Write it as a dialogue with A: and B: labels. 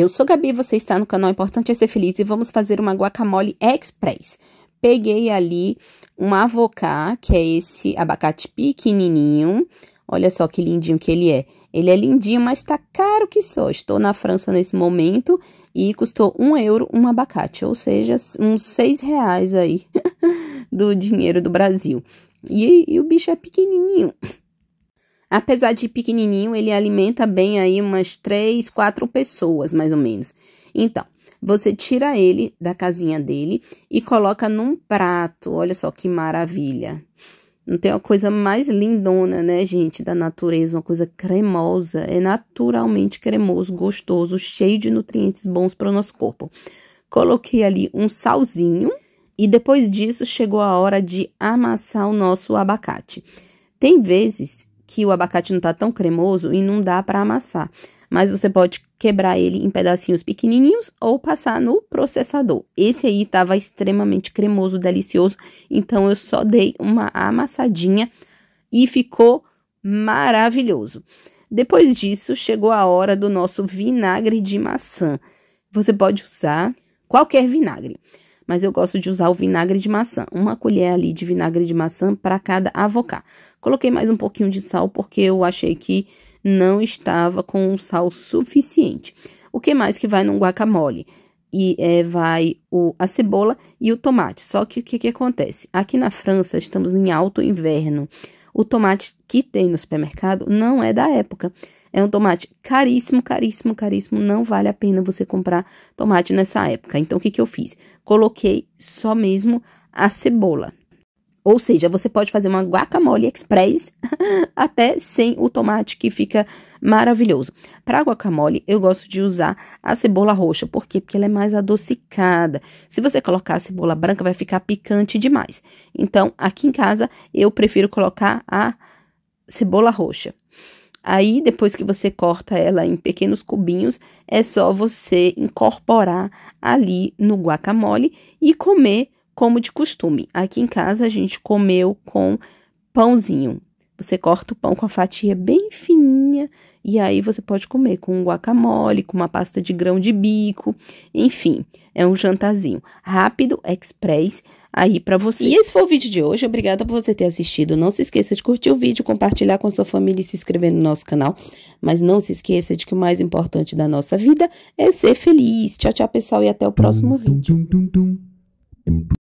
A: Eu sou Gabi, você está no canal Importante é Ser Feliz e vamos fazer uma guacamole express. Peguei ali um avocado, que é esse abacate pequenininho. Olha só que lindinho que ele é. Ele é lindinho, mas tá caro que só. Estou na França nesse momento e custou um euro um abacate, ou seja, uns seis reais aí do dinheiro do Brasil. e, e o bicho é pequenininho. Apesar de pequenininho, ele alimenta bem aí umas três, quatro pessoas, mais ou menos. Então, você tira ele da casinha dele e coloca num prato. Olha só que maravilha. Não tem uma coisa mais lindona, né, gente, da natureza, uma coisa cremosa, é naturalmente cremoso, gostoso, cheio de nutrientes bons para o nosso corpo. Coloquei ali um salzinho e depois disso chegou a hora de amassar o nosso abacate. Tem vezes que o abacate não tá tão cremoso e não dá para amassar. Mas você pode quebrar ele em pedacinhos pequenininhos ou passar no processador. Esse aí tava extremamente cremoso, delicioso, então eu só dei uma amassadinha e ficou maravilhoso. Depois disso, chegou a hora do nosso vinagre de maçã. Você pode usar qualquer vinagre mas eu gosto de usar o vinagre de maçã. Uma colher ali de vinagre de maçã para cada avocado. Coloquei mais um pouquinho de sal porque eu achei que não estava com sal suficiente. O que mais que vai num guacamole? E é, vai o, a cebola e o tomate. Só que o que, que acontece? Aqui na França estamos em alto inverno. O tomate que tem no supermercado não é da época. É um tomate caríssimo, caríssimo, caríssimo. Não vale a pena você comprar tomate nessa época. Então, o que, que eu fiz? Coloquei só mesmo a cebola. Ou seja, você pode fazer uma guacamole express até sem o tomate, que fica maravilhoso. Para guacamole, eu gosto de usar a cebola roxa. Por quê? Porque ela é mais adocicada. Se você colocar a cebola branca, vai ficar picante demais. Então, aqui em casa, eu prefiro colocar a cebola roxa. Aí, depois que você corta ela em pequenos cubinhos, é só você incorporar ali no guacamole e comer como de costume. Aqui em casa a gente comeu com pãozinho. Você corta o pão com a fatia bem fininha e aí você pode comer com guacamole, com uma pasta de grão de bico, enfim, é um jantarzinho rápido, express aí para você. E esse foi o vídeo de hoje. Obrigada por você ter assistido. Não se esqueça de curtir o vídeo, compartilhar com a sua família e se inscrever no nosso canal. Mas não se esqueça de que o mais importante da nossa vida é ser feliz. Tchau, tchau, pessoal, e até o próximo vídeo.